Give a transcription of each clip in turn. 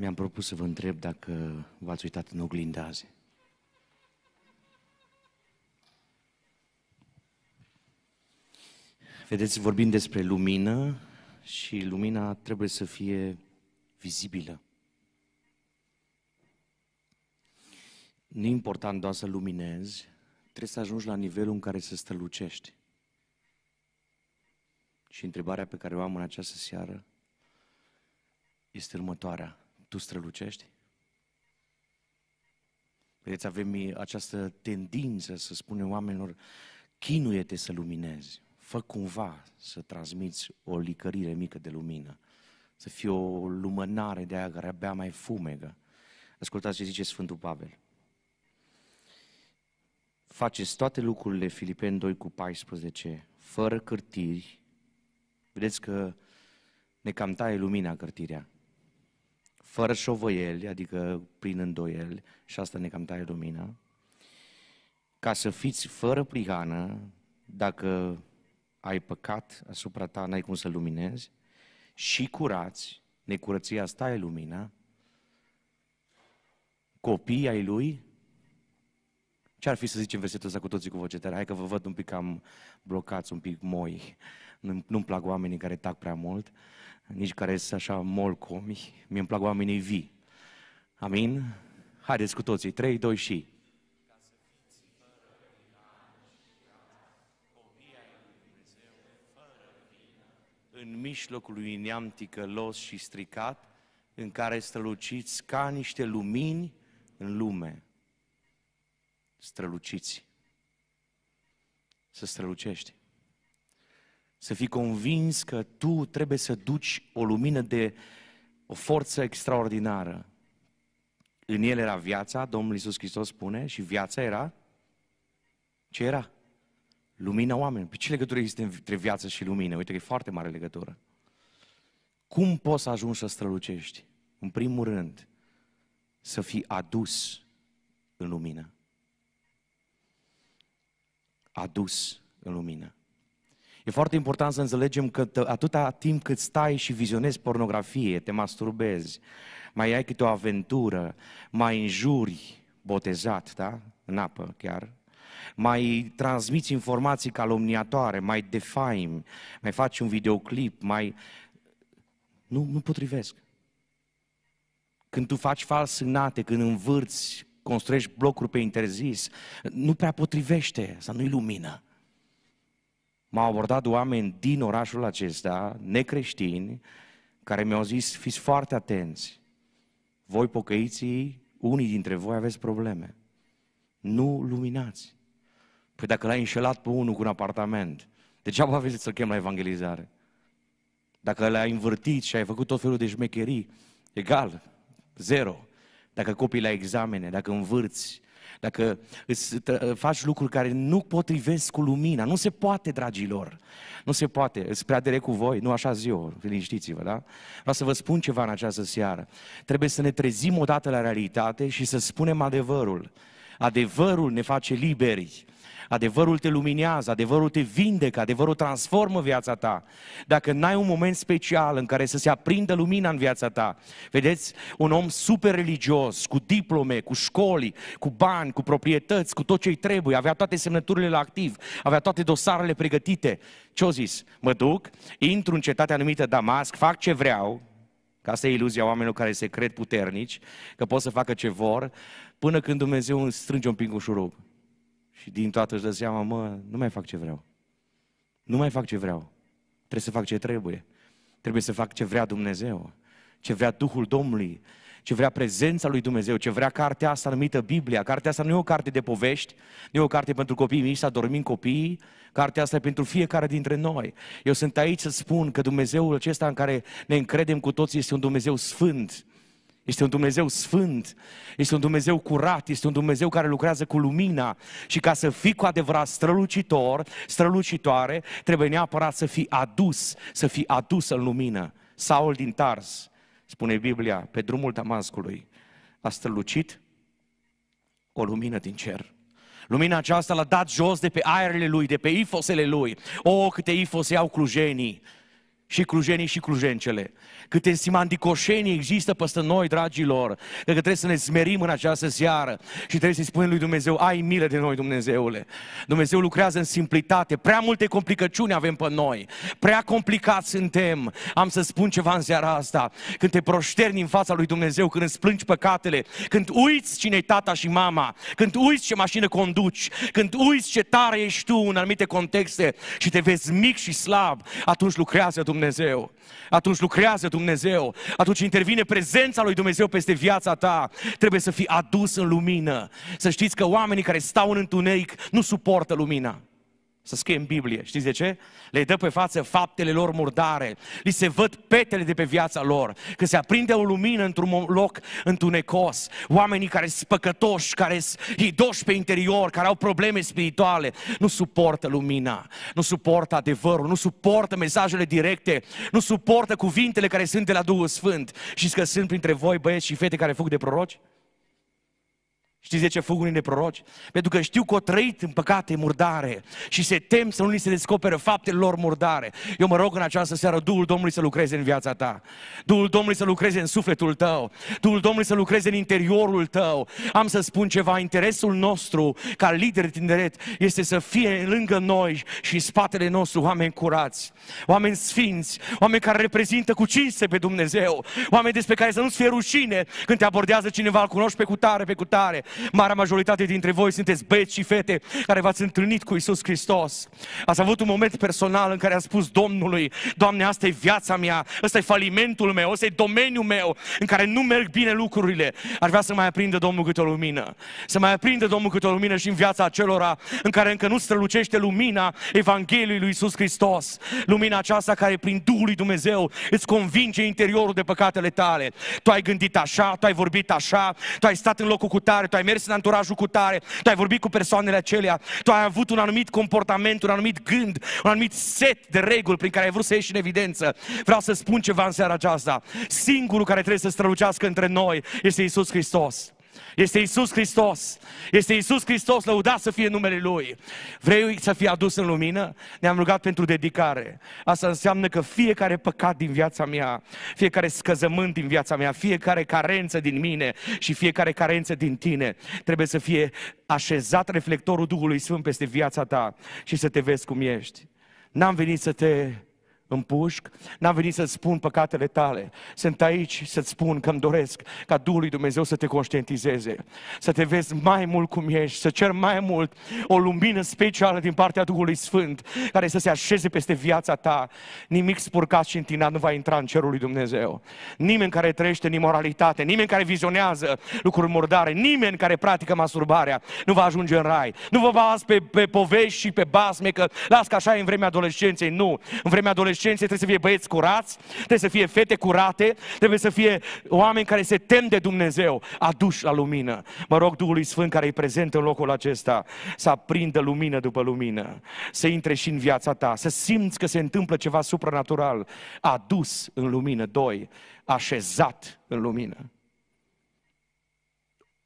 mi-am propus să vă întreb dacă v-ați uitat în oglindă azi. Vedeți, vorbim despre lumină și lumina trebuie să fie vizibilă. Nu e important doar să luminezi, trebuie să ajungi la nivelul în care să strălucești. Și întrebarea pe care o am în această seară este următoarea tu strălucești? Vedeți, avem această tendință să spunem oamenilor, chinuie-te să luminezi, fă cumva să transmiți o licărire mică de lumină, să fie o lumânare de aia care abia mai fumegă. Ascultați ce zice Sfântul Pavel. Faceți toate lucrurile, Filipeni 2 cu 14, fără cârtiri. Vedeți că ne cam taie lumina cârtirea fără șovăieli, adică prin îndoieli, și asta ne cam taie lumina, ca să fiți fără prihană, dacă ai păcat asupra ta, n-ai cum să luminezi, și curați, necurăția asta e lumina, copiii ai lui, ce ar fi să zicem versetul ăsta cu toții cu voce tare? Hai că vă văd un pic cam blocați, un pic moi. Nu-mi plac oamenii care tac prea mult. Uh, nici care sunt așa molcomi, mi îmi plac oamenii vii. Amin? Haideți cu toții, 3, 2 și... în mijlocul lui neam ticălos și stricat, în care străluciți ca niște lumini în lume. Străluciți. Să strălucești. Să fii convins că tu trebuie să duci o lumină de o forță extraordinară. În el era viața, Domnul Iisus Hristos spune, și viața era? Ce era? Lumina oamenilor. Pe păi ce legătură există între viață și lumină? Uite că e foarte mare legătură. Cum poți să ajungi să strălucești? În primul rând, să fii adus în lumină. Adus în lumină. E foarte important să înțelegem că atâta timp cât stai și vizionezi pornografie, te masturbezi, mai ai câte o aventură, mai înjuri botezat, da? În apă chiar, mai transmiți informații calomniatoare, mai defaim, mai faci un videoclip, mai... Nu, nu potrivesc. Când tu faci fals semnate, când învârți, construiești blocuri pe interzis, nu prea potrivește, să nu-i lumină. M-au abordat oameni din orașul acesta, necreștini, care mi-au zis, fiți foarte atenți, voi pocăiții, unii dintre voi aveți probleme. Nu luminați. Păi dacă l-ai înșelat pe unul cu un apartament, degeaba aveți să-l chem la evangelizare. Dacă l-ai învârtit și ai făcut tot felul de șmecherii, egal, zero. Dacă copii la examene, dacă învârți, dacă îți faci lucruri care nu potrivesc cu lumina, nu se poate, dragilor, nu se poate, îți prea de cu voi, nu așa ziua, liniștiți-vă, da? Vreau să vă spun ceva în această seară, trebuie să ne trezim odată la realitate și să spunem adevărul. Adevărul ne face liberi, Adevărul te luminează, adevărul te vindecă, adevărul transformă viața ta. Dacă n-ai un moment special în care să se aprindă lumina în viața ta, vedeți, un om super religios, cu diplome, cu școli, cu bani, cu proprietăți, cu tot ce-i trebuie, avea toate semnăturile la activ, avea toate dosarele pregătite. Ce-o zis? Mă duc, intru în cetatea numită Damasc, fac ce vreau, ca asta e iluzia oamenilor care se cred puternici, că pot să facă ce vor, până când Dumnezeu îmi strânge un pic un șurub. Și din toată își dă seama, mă, nu mai fac ce vreau. Nu mai fac ce vreau. Trebuie să fac ce trebuie. Trebuie să fac ce vrea Dumnezeu. Ce vrea Duhul Domnului. Ce vrea prezența lui Dumnezeu. Ce vrea cartea asta numită Biblia. Cartea asta nu e o carte de povești. Nu e o carte pentru copii mici să adormim copiii. Cartea asta e pentru fiecare dintre noi. Eu sunt aici să spun că Dumnezeul acesta în care ne încredem cu toții este un Dumnezeu sfânt. Este un Dumnezeu sfânt, este un Dumnezeu curat, este un Dumnezeu care lucrează cu lumina și ca să fii cu adevărat strălucitor, strălucitoare, trebuie neapărat să fii adus, să fii adus în lumină. Saul din Tars, spune Biblia, pe drumul Damascului, a strălucit o lumină din cer. Lumina aceasta l-a dat jos de pe aerele lui, de pe ifosele lui. O, oh, câte ifose au clujenii! și clujenii și clujencele. Câte simandicoșenii există peste noi, dragilor, că trebuie să ne smerim în această seară și trebuie să-i spunem lui Dumnezeu, ai milă de noi, Dumnezeule. Dumnezeu lucrează în simplitate, prea multe complicăciuni avem pe noi, prea complicați suntem. Am să spun ceva în seara asta, când te proșterni în fața lui Dumnezeu, când îți plângi păcatele, când uiți cine e tata și mama, când uiți ce mașină conduci, când uiți ce tare ești tu în anumite contexte și te vezi mic și slab, atunci lucrează Dumnezeu Dumnezeu. Atunci lucrează Dumnezeu. Atunci intervine prezența lui Dumnezeu peste viața ta. Trebuie să fii adus în lumină. Să știți că oamenii care stau în întuneric nu suportă lumina să scrie în Biblie. Știți de ce? Le dă pe față faptele lor murdare. Li se văd petele de pe viața lor. Că se aprinde o lumină într-un loc întunecos. Oamenii care sunt păcătoși, care sunt hidoși pe interior, care au probleme spirituale, nu suportă lumina, nu suportă adevărul, nu suportă mesajele directe, nu suportă cuvintele care sunt de la Duhul Sfânt. Și că sunt printre voi băieți și fete care fug de proroci? Știți de ce fug unii neproroci? Pentru că știu că o trăit în păcate murdare și se tem să nu li se descoperă faptele lor murdare. Eu mă rog în această seară, Duhul Domnului să lucreze în viața ta. Duhul Domnului să lucreze în sufletul tău. Duhul Domnului să lucreze în interiorul tău. Am să spun ceva, interesul nostru ca lider tineret este să fie lângă noi și în spatele nostru oameni curați, oameni sfinți, oameni care reprezintă cu cinste pe Dumnezeu, oameni despre care să nu-ți fie rușine când te abordează cineva, îl cunoști pe cutare, pe cutare Marea majoritate dintre voi sunteți băieți și fete care v-ați întâlnit cu Isus Hristos. Ați avut un moment personal în care ați spus Domnului, Doamne, asta e viața mea, ăsta e falimentul meu, ăsta e domeniul meu în care nu merg bine lucrurile. Ar vrea să mai aprindă Domnul câte o lumină. Să mai aprindă Domnul câte o lumină și în viața acelora în care încă nu strălucește lumina Evangheliei lui Isus Hristos. Lumina aceasta care prin Duhul lui Dumnezeu îți convinge interiorul de păcatele tale. Tu ai gândit așa, tu ai vorbit așa, tu ai stat în locul cu tare, tu ai ai mers în anturajul cu tare, tu ai vorbit cu persoanele acelea, tu ai avut un anumit comportament, un anumit gând, un anumit set de reguli prin care ai vrut să ieși în evidență. Vreau să spun ceva în seara aceasta. Singurul care trebuie să strălucească între noi este Isus Hristos. Este Isus Hristos. Este Isus Hristos, lăudat să fie numele Lui. Vrei să fie adus în lumină? Ne-am rugat pentru dedicare. Asta înseamnă că fiecare păcat din viața mea, fiecare scăzământ din viața mea, fiecare carență din mine și fiecare carență din tine trebuie să fie așezat reflectorul Duhului Sfânt peste viața ta și să te vezi cum ești. N-am venit să te împușc, n-am venit să-ți spun păcatele tale. Sunt aici să-ți spun că îmi doresc ca Duhul lui Dumnezeu să te conștientizeze, să te vezi mai mult cum ești, să cer mai mult o lumină specială din partea Duhului Sfânt care să se așeze peste viața ta. Nimic spurcat și întinat nu va intra în cerul lui Dumnezeu. Nimeni care trăiește în imoralitate, nimeni care vizionează lucruri murdare, nimeni care practică masturbarea nu va ajunge în rai. Nu vă bazați pe, pe povești și pe basme că las că așa e în vremea adolescenței. Nu. În vremea adolescenței adolescenței trebuie să fie băieți curați, trebuie să fie fete curate, trebuie să fie oameni care se tem de Dumnezeu, aduși la lumină. Mă rog Duhului Sfânt care e prezent în locul acesta să aprindă lumină după lumină, să intre și în viața ta, să simți că se întâmplă ceva supranatural, adus în lumină. Doi, așezat în lumină.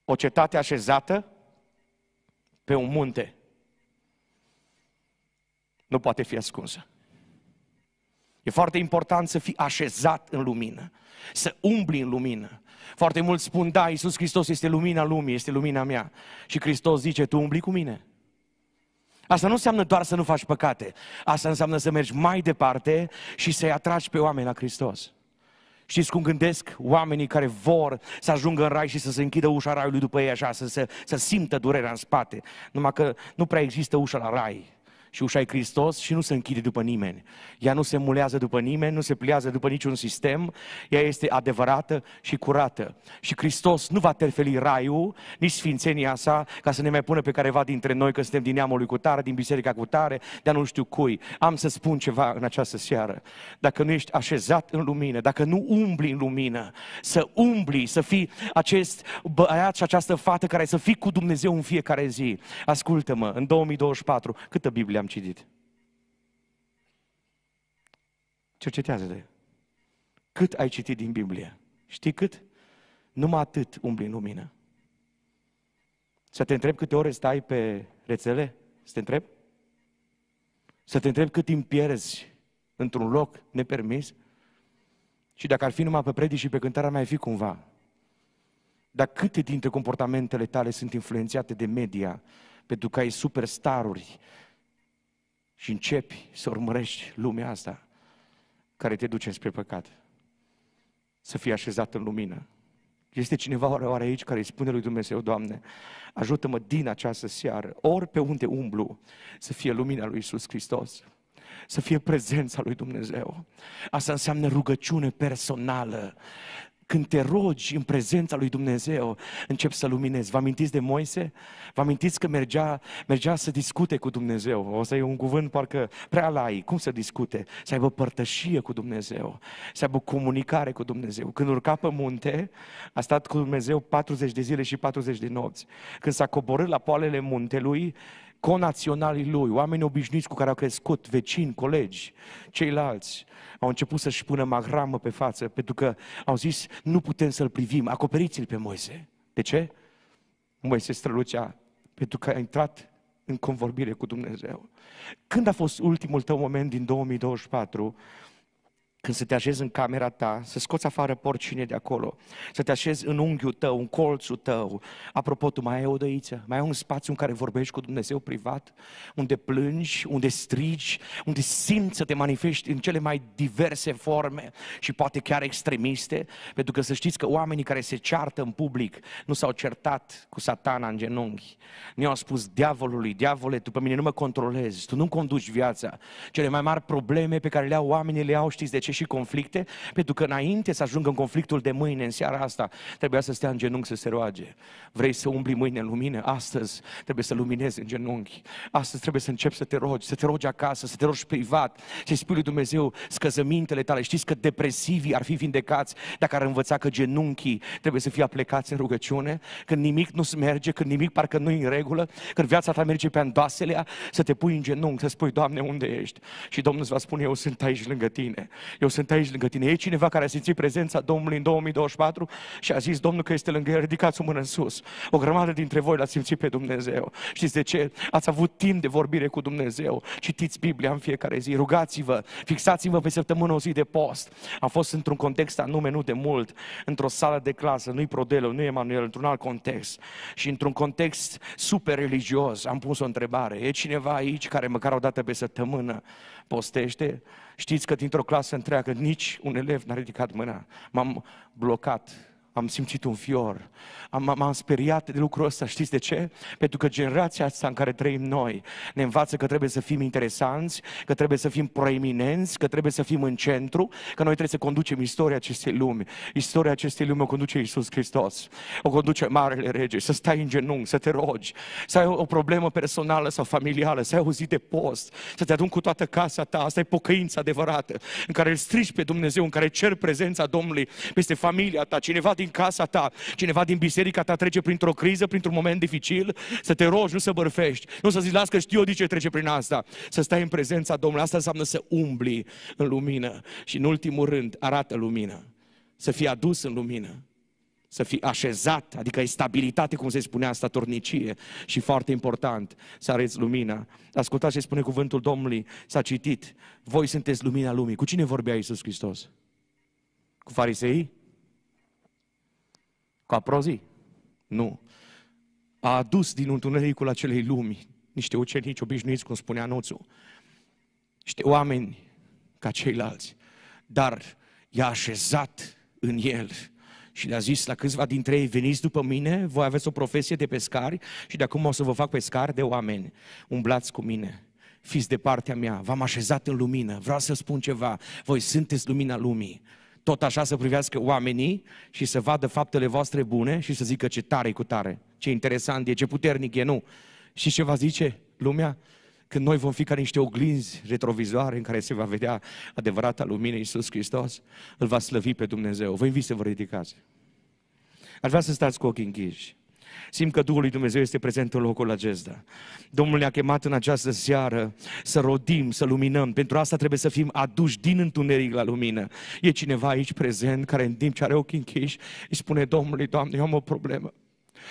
O cetate așezată pe un munte nu poate fi ascunsă. E foarte important să fii așezat în lumină, să umbli în lumină. Foarte mulți spun, da, Iisus Hristos este lumina lumii, este lumina mea. Și Hristos zice, tu umbli cu mine. Asta nu înseamnă doar să nu faci păcate. Asta înseamnă să mergi mai departe și să-i atragi pe oameni la Hristos. Știți cum gândesc oamenii care vor să ajungă în rai și să se închidă ușa raiului după ei așa, să, să, să simtă durerea în spate. Numai că nu prea există ușa la rai și ușa e Hristos și nu se închide după nimeni. Ea nu se mulează după nimeni, nu se pliază după niciun sistem, ea este adevărată și curată. Și Hristos nu va terfeli raiul, nici sfințenia sa, ca să ne mai pună pe careva dintre noi că suntem din neamul lui Cutare, din biserica Cutare, de nu știu cui. Am să spun ceva în această seară. Dacă nu ești așezat în lumină, dacă nu umbli în lumină, să umbli, să fii acest băiat și această fată care să fii cu Dumnezeu în fiecare zi. Ascultă-mă, în 2024, câtă Biblia am citit. Cercetează-te. Cât ai citit din Biblie? Știi cât? Numai atât umbli în lumină. Să te întreb câte ore stai pe rețele? Să te întreb? Să te întreb cât timp pierzi într-un loc nepermis? Și dacă ar fi numai pe predici și pe cântare, ar mai fi cumva. Dar câte dintre comportamentele tale sunt influențate de media? Pentru că ai superstaruri și începi să urmărești lumea asta care te duce spre păcat. Să fii așezat în lumină. Este cineva oare, oare aici care îi spune lui Dumnezeu, Doamne, ajută-mă din această seară, ori pe unde umblu, să fie lumina lui Isus Hristos să fie prezența lui Dumnezeu. Asta înseamnă rugăciune personală când te rogi în prezența lui Dumnezeu, începi să luminezi. Vă amintiți de Moise? Vă amintiți că mergea, mergea să discute cu Dumnezeu? O să e un cuvânt parcă prea lai. Cum să discute? Să aibă părtășie cu Dumnezeu, să aibă comunicare cu Dumnezeu. Când urca pe munte, a stat cu Dumnezeu 40 de zile și 40 de nopți. Când s-a coborât la poalele muntelui, conaționalii lui, oameni obișnuiți cu care au crescut, vecini, colegi, ceilalți, au început să-și pună magramă pe față pentru că au zis, nu putem să-l privim, acoperiți-l pe Moise. De ce? Moise strălucea pentru că a intrat în convorbire cu Dumnezeu. Când a fost ultimul tău moment din 2024 când să te așezi în camera ta, să scoți afară porcine de acolo, să te așezi în unghiul tău, în colțul tău. Apropo, tu mai ai o dăiță, mai ai un spațiu în care vorbești cu Dumnezeu privat, unde plângi, unde strigi, unde simți să te manifesti în cele mai diverse forme și poate chiar extremiste, pentru că să știți că oamenii care se ceartă în public nu s-au certat cu satana în genunchi. Nu au spus diavolului, diavole, tu pe mine nu mă controlezi, tu nu conduci viața. Cele mai mari probleme pe care le au oamenii le au, știți de ce și conflicte, pentru că înainte să ajungă în conflictul de mâine, în seara asta, trebuia să stea în genunchi să se roage. Vrei să umbli mâine în lumină? Astăzi trebuie să luminezi în genunchi. Astăzi trebuie să începi să te rogi, să te rogi acasă, să te rogi privat, să-i spui lui Dumnezeu scăzămintele tale. Știți că depresivii ar fi vindecați dacă ar învăța că genunchii trebuie să fie aplecați în rugăciune, când nimic nu se merge, când nimic parcă nu e în regulă, când viața ta merge pe andoaselea, să te pui în genunchi, să spui, Doamne, unde ești? Și Domnul îți va spune, eu sunt aici lângă tine eu sunt aici lângă tine. E cineva care a simțit prezența Domnului în 2024 și a zis, Domnul că este lângă el, ridicați o mână în sus. O grămadă dintre voi l a simțit pe Dumnezeu. Știți de ce? Ați avut timp de vorbire cu Dumnezeu. Citiți Biblia în fiecare zi, rugați-vă, fixați-vă pe săptămână o zi de post. Am fost într-un context anume, nu de mult, într-o sală de clasă, nu-i Prodelo, nu-i Emanuel, într-un alt context. Și într-un context super religios, am pus o întrebare. E cineva aici care măcar o dată pe săptămână postește, știți că dintr-o clasă întreagă nici un elev n-a ridicat mâna. M-am blocat am simțit un fior, am, m-am speriat de lucrul ăsta, știți de ce? Pentru că generația asta în care trăim noi ne învață că trebuie să fim interesanți, că trebuie să fim proeminenți, că trebuie să fim în centru, că noi trebuie să conducem istoria acestei lumi. Istoria acestei lumi o conduce Isus Hristos, o conduce Marele Rege, să stai în genunchi, să te rogi, să ai o problemă personală sau familială, să ai o zi de post, să te adun cu toată casa ta, asta e pocăința adevărată, în care îl strigi pe Dumnezeu, în care cer prezența Domnului peste familia ta, cineva din din casa ta, cineva din biserica ta trece printr-o criză, printr-un moment dificil, să te rogi, nu să bărfești, nu să zici, las că știu eu de ce trece prin asta, să stai în prezența Domnului, asta înseamnă să umbli în lumină și în ultimul rând arată lumină, să fii adus în lumină să fii așezat, adică e stabilitate, cum se spunea asta, tornicie și foarte important, să areți lumina. Ascultați ce spune cuvântul Domnului, s-a citit, voi sunteți lumina lumii. Cu cine vorbea Iisus Hristos? Cu farisei? Cu zi? Nu. A adus din întunericul acelei lumi niște ucenici obișnuiți, cum spunea Noțu, niște oameni ca ceilalți, dar i-a așezat în el și le-a zis la câțiva dintre ei, veniți după mine, voi aveți o profesie de pescari și de acum o să vă fac pescari de oameni, umblați cu mine fiți de partea mea, v-am așezat în lumină, vreau să spun ceva, voi sunteți lumina lumii. Tot așa să privească oamenii și să vadă faptele voastre bune și să zică ce tare cu tare, ce interesant e, ce puternic e, nu. Și ce va zice lumea? Când noi vom fi ca niște oglinzi retrovizoare în care se va vedea adevărata lumină Iisus Hristos, îl va slăvi pe Dumnezeu. Vă invit să vă ridicați. Aș vrea să stați cu ochii închiși. Simt că Duhul lui Dumnezeu este prezent în locul acesta. Domnul ne-a chemat în această seară să rodim, să luminăm. Pentru asta trebuie să fim aduși din întuneric la lumină. E cineva aici prezent care în timp ce are ochii închiși îi spune Domnului, Doamne, eu am o problemă.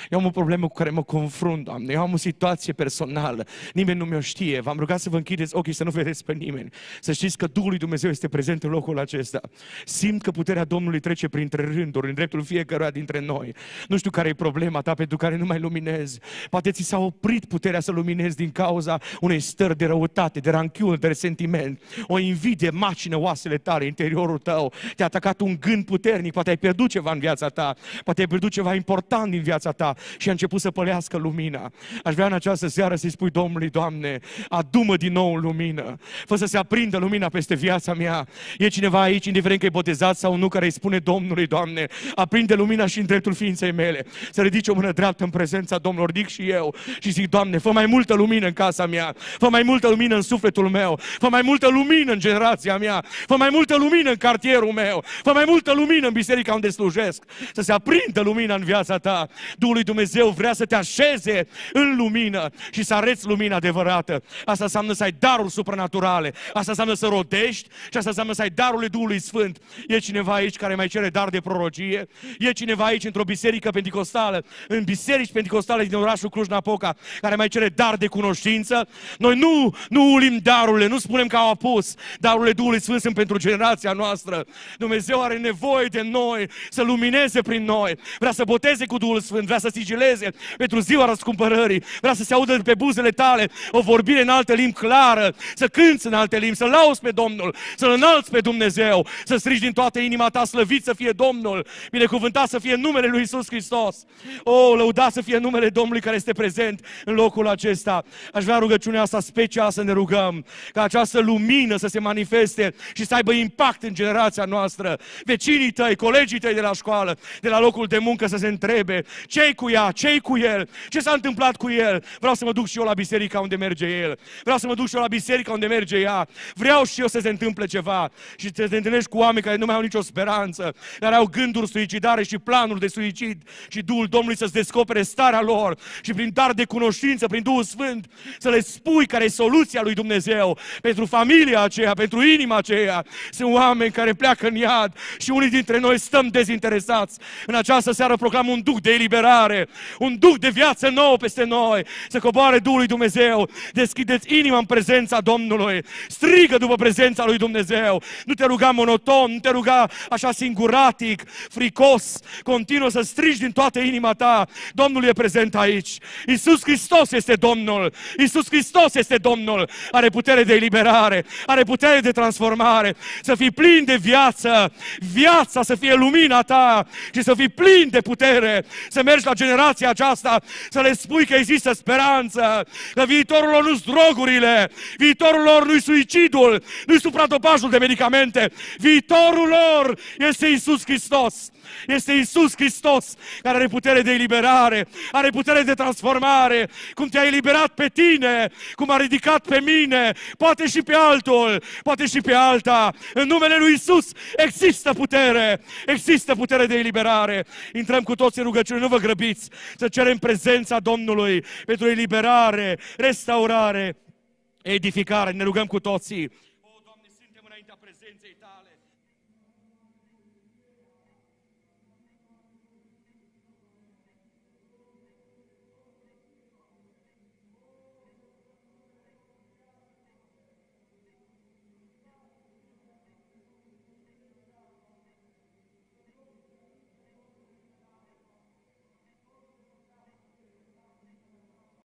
Eu am o problemă cu care mă confrunt, Doamne. Eu am o situație personală. Nimeni nu mi-o știe. V-am rugat să vă închideți ochii, să nu vedeți pe nimeni. Să știți că Duhul lui Dumnezeu este prezent în locul acesta. Simt că puterea Domnului trece printre rânduri, în dreptul fiecăruia dintre noi. Nu știu care e problema ta pentru care nu mai luminezi. Poate ți s-a oprit puterea să luminezi din cauza unei stări de răutate, de ranchiul, de resentiment. O invidie macină oasele tale, interiorul tău. Te-a atacat un gând puternic. Poate ai pierdut ceva în viața ta. Poate ai pierdut ceva important din viața ta ta și a început să pălească lumina. Aș vrea în această seară să-i spui Domnului, Doamne, adumă din nou lumină. Fă să se aprindă lumina peste viața mea. E cineva aici, indiferent că e botezat sau nu, care îi spune Domnului, Doamne, aprinde lumina și în dreptul ființei mele. Să ridice o mână dreaptă în prezența Domnului, ridic și eu și zic, Doamne, fă mai multă lumină în casa mea, fă mai multă lumină în sufletul meu, fă mai multă lumină în generația mea, fă mai multă lumină în cartierul meu, fă mai multă lumină în biserica unde slujesc. Să se aprindă lumina în viața ta. Du Duhul lui Dumnezeu vrea să te așeze în lumină și să areți lumina adevărată. Asta înseamnă să ai darul supranaturale, asta înseamnă să rodești și asta înseamnă să ai darurile Duhului Sfânt. E cineva aici care mai cere dar de prorogie? E cineva aici într-o biserică pentecostală, în biserici pentecostale din orașul Cluj-Napoca, care mai cere dar de cunoștință? Noi nu, nu ulim darurile, nu spunem că au apus. Darurile Duhului Sfânt sunt pentru generația noastră. Dumnezeu are nevoie de noi să lumineze prin noi. Vrea să boteze cu Duhul Sfânt, vrea să sigileze pentru ziua răscumpărării. Vrea să se audă pe buzele tale o vorbire în alte limbi clară, să cânți în alte limbi, să lauzi pe Domnul, să-L înalți pe Dumnezeu, să strigi din toată inima ta, slăvit să fie Domnul, binecuvântat să fie numele Lui Isus Hristos. O, lăuda să fie numele Domnului care este prezent în locul acesta. Aș vrea rugăciunea asta specială să ne rugăm, ca această lumină să se manifeste și să aibă impact în generația noastră. Vecinii tăi, colegii tăi de la școală, de la locul de muncă să se întrebe ce ce cu ea, ce cu el, ce s-a întâmplat cu el. Vreau să mă duc și eu la biserica unde merge el. Vreau să mă duc și eu la biserica unde merge ea. Vreau și eu să se întâmple ceva. Și să te întâlnești cu oameni care nu mai au nicio speranță, care au gânduri suicidare și planuri de suicid și Duhul Domnului să-ți descopere starea lor și prin dar de cunoștință, prin Duhul Sfânt, să le spui care e soluția lui Dumnezeu pentru familia aceea, pentru inima aceea. Sunt oameni care pleacă în iad și unii dintre noi stăm dezinteresați. În această seară proclam un duc de eliberare răscumpărare, un duc de viață nouă peste noi, să coboare Duhul lui Dumnezeu, deschideți inima în prezența Domnului, strigă după prezența lui Dumnezeu, nu te ruga monoton, nu te ruga așa singuratic, fricos, continuă să strigi din toată inima ta, Domnul e prezent aici, Iisus Hristos este Domnul, Iisus Hristos este Domnul, are putere de eliberare, are putere de transformare, să fii plin de viață, viața să fie lumina ta și să fii plin de putere, să mergi vorbești la generația aceasta, să le spui că există speranță, că viitorul lor nu-s drogurile, viitorul lor nu-i suicidul, nu-i supradopajul de medicamente, viitorul lor este Isus Hristos. Este Isus Hristos care are putere de eliberare, are putere de transformare, cum te-a eliberat pe tine, cum a ridicat pe mine, poate și pe altul, poate și pe alta. În numele lui Isus există putere, există putere de eliberare. Intrăm cu toți în rugăciune, nu vă grăbiți să cerem prezența Domnului pentru eliberare, restaurare, edificare. Ne rugăm cu toții.